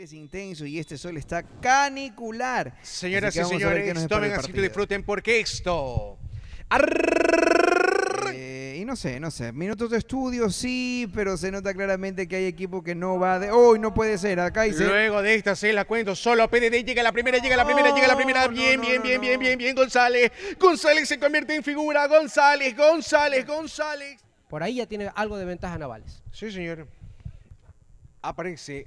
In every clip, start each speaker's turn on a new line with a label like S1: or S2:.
S1: es intenso y este sol está canicular. Señoras y señores, tomen asiento y
S2: disfruten porque esto...
S1: Eh, y no sé, no sé. Minutos de estudio, sí, pero se nota claramente que hay equipo que no va de. ¡Uy, no puede ser! Acá dice.
S2: Luego de esta se la cuento solo. PDD llega la primera, llega la primera, llega la primera. Oh, bien, bien, bien, bien, bien, bien, bien, González. González se convierte en figura. González, González, González. Por ahí ya tiene algo de ventaja Navales. Sí, señor. Aparece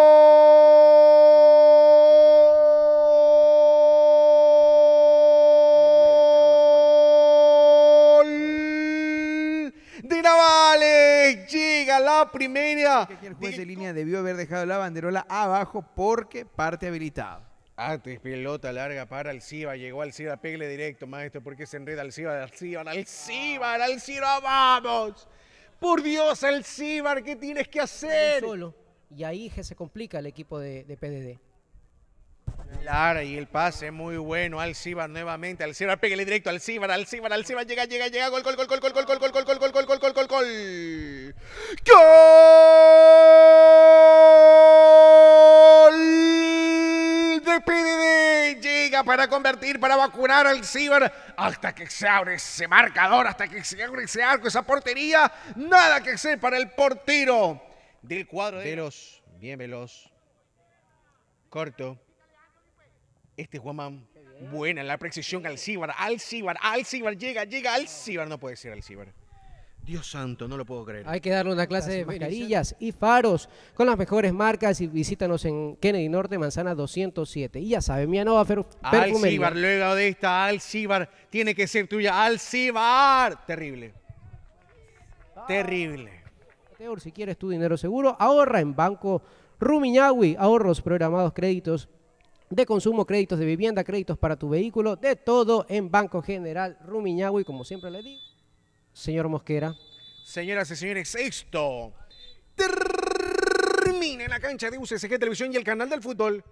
S1: Navales llega la primera. el juez de línea debió haber dejado la banderola abajo porque parte habilitada.
S2: Antes ah, pelota larga para Alciba, llegó al Alciba, pegle directo, maestro, porque se enreda Al Alciba, al Alciba, vamos. Por Dios, Alciba, ¿qué tienes
S3: que hacer? Y ahí se complica el equipo de PDD.
S2: Lara y el pase muy bueno. Alcibar nuevamente. Alcibar, pégale directo. Alcibar, al Alcibar. Llega, llega, llega. Gol, gol, gol, gol, gol, gol, gol, gol, gol, gol, gol, gol, gol, gol, gol. ¡Gol! De PDD. Llega para convertir, para vacunar al Ciber. Hasta que se abre ese marcador, hasta que se abre ese arco, esa portería. Nada que hacer para el portero del cuadro. De... Veloz, bien veloz. Corto. Este Guamán, buena, la precisión, Alcíbar, Alcíbar, Alcíbar, llega, llega, Alcíbar. No puede ser Alcíbar. Dios santo, no lo puedo
S3: creer. Hay que darle una clase de mascarillas y faros con las mejores marcas y visítanos en Kennedy Norte, Manzana 207. Y ya saben, mi nueva perfume. Alcibar,
S2: luego de esta, Alcibar, tiene que ser tuya. Alcibar, terrible. Terrible.
S3: Si quieres tu dinero seguro, ahorra en Banco Rumiñahui. Ahorros programados, créditos de consumo, créditos de vivienda, créditos para tu vehículo, de todo en Banco General Rumiñahui, como siempre le digo. Señor Mosquera.
S2: Señoras y señores, esto termina en la cancha de UCCG Televisión y el canal del fútbol.